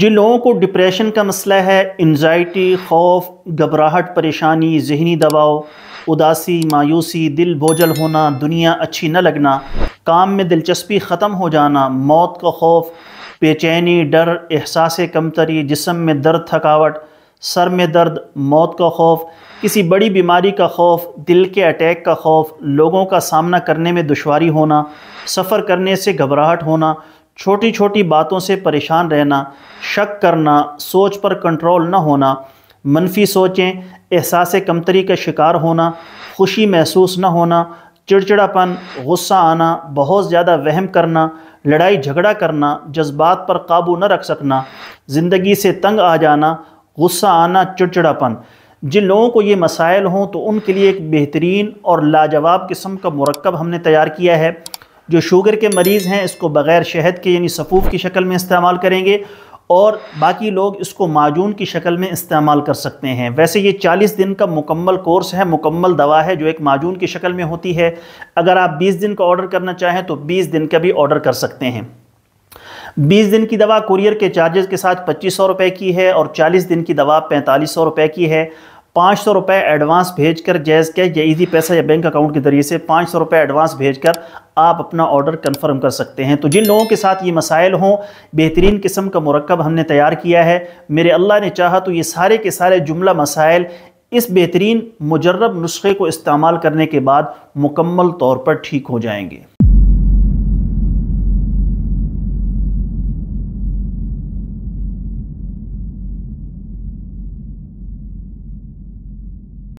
جن لوگوں کو ڈپریشن کا مسئلہ ہے انزائٹی خوف گھبراہٹ پریشانی ذہنی دباؤ اداسی مایوسی دل بوجھل ہونا دنیا اچھی نہ لگنا کام میں دلچسپی ختم ہو جانا موت کا خوف چینی ڈر احساس کمتری جسم میں درد تھکاوٹ سر میں درد موت کا خوف کسی بڑی بیماری کا خوف دل کے اٹیک کا خوف لوگوں کا سامنا کرنے میں دشواری ہونا سفر کرنے سے گھبراہٹ ہونا چھوٹی چھوٹی باتوں سے پریشان رہنا شک کرنا سوچ پر کنٹرول نہ ہونا منفی سوچیں احساس کمتری کا شکار ہونا خوشی محسوس نہ ہونا چڑچڑا پن غصہ آنا بہت زیادہ وہم کرنا لڑائی جھگڑا کرنا جذبات پر قابو نہ رکھ سکنا زندگی سے تنگ آ جانا غصہ آنا چڑچڑا پن جن لوگوں کو یہ مسائل ہوں تو ان کے لیے ایک بہترین اور لاجواب قسم کا مرکب ہم نے تیار کیا ہے جو شوگر کے مریض ہیں اس کو بغیر شہد کے یعنی صفوف کی شکل میں استعمال کریں گے اور باقی لوگ اس کو معجون کی شکل میں استعمال کر سکتے ہیں ویسے یہ چالیس دن کا مکمل کورس ہے مکمل دوا ہے جو ایک معجون کی شکل میں ہوتی ہے اگر آپ بیس دن کا آرڈر کرنا چاہیں تو بیس دن کا بھی آرڈر کر سکتے ہیں بیس دن کی دوا کوریئر کے چارجز کے ساتھ پچیس سو روپے کی ہے اور چالیس دن کی دوا پینتالیس سو روپے کی ہے پانچ سو روپے ایڈوانس بھیج کر جیز کے یا ایزی پیسہ یا بینک اکاؤنٹ کے ذریعے سے پانچ سو روپے ایڈوانس بھیج کر آپ اپنا آرڈر کنفرم کر سکتے ہیں تو جن لوگوں کے ساتھ یہ مسائل ہوں بہترین قسم کا مرکب ہم نے تیار کیا ہے میرے اللہ نے چاہا تو یہ سارے کے سارے جملہ مسائل اس بہترین مجرب نسخے کو استعمال کرنے کے بعد مکمل طور پر ٹھیک ہو جائیں گے